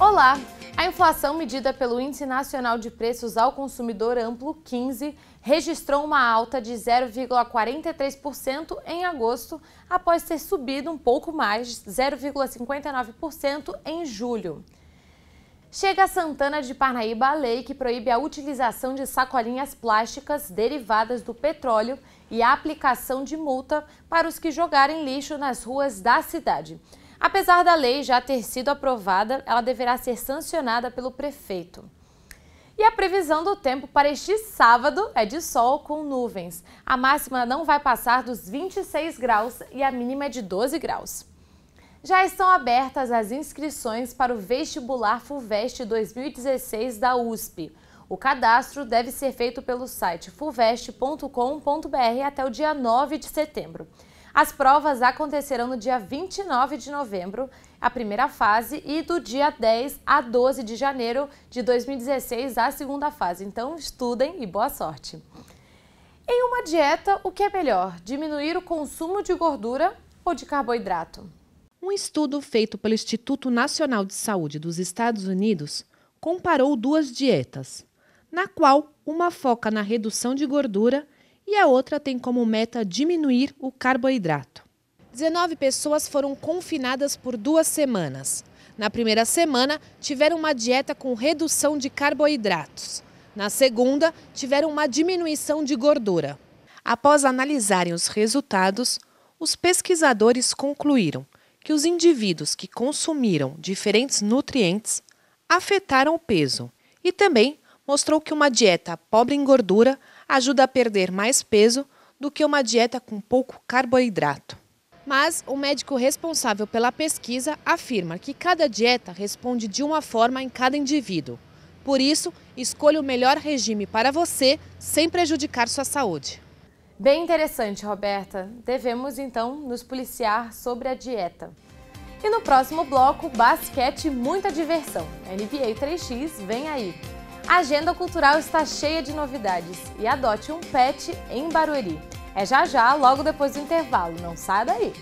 Olá! A inflação medida pelo Índice Nacional de Preços ao Consumidor Amplo 15 registrou uma alta de 0,43% em agosto, após ter subido um pouco mais, 0,59% em julho. Chega a Santana de Parnaíba a lei que proíbe a utilização de sacolinhas plásticas derivadas do petróleo e a aplicação de multa para os que jogarem lixo nas ruas da cidade. Apesar da lei já ter sido aprovada, ela deverá ser sancionada pelo prefeito. E a previsão do tempo para este sábado é de sol com nuvens. A máxima não vai passar dos 26 graus e a mínima é de 12 graus. Já estão abertas as inscrições para o vestibular FUVEST 2016 da USP. O cadastro deve ser feito pelo site fuvest.com.br até o dia 9 de setembro. As provas acontecerão no dia 29 de novembro, a primeira fase, e do dia 10 a 12 de janeiro de 2016, a segunda fase. Então estudem e boa sorte. Em uma dieta, o que é melhor? Diminuir o consumo de gordura ou de carboidrato? Um estudo feito pelo Instituto Nacional de Saúde dos Estados Unidos comparou duas dietas, na qual uma foca na redução de gordura e a outra tem como meta diminuir o carboidrato. 19 pessoas foram confinadas por duas semanas. Na primeira semana, tiveram uma dieta com redução de carboidratos. Na segunda, tiveram uma diminuição de gordura. Após analisarem os resultados, os pesquisadores concluíram que os indivíduos que consumiram diferentes nutrientes afetaram o peso e também mostrou que uma dieta pobre em gordura ajuda a perder mais peso do que uma dieta com pouco carboidrato. Mas o médico responsável pela pesquisa afirma que cada dieta responde de uma forma em cada indivíduo. Por isso, escolha o melhor regime para você sem prejudicar sua saúde. Bem interessante, Roberta. Devemos então nos policiar sobre a dieta. E no próximo bloco, basquete e muita diversão. NBA 3x vem aí. A agenda cultural está cheia de novidades e adote um pet em Barueri. É já já, logo depois do intervalo, não sai daí!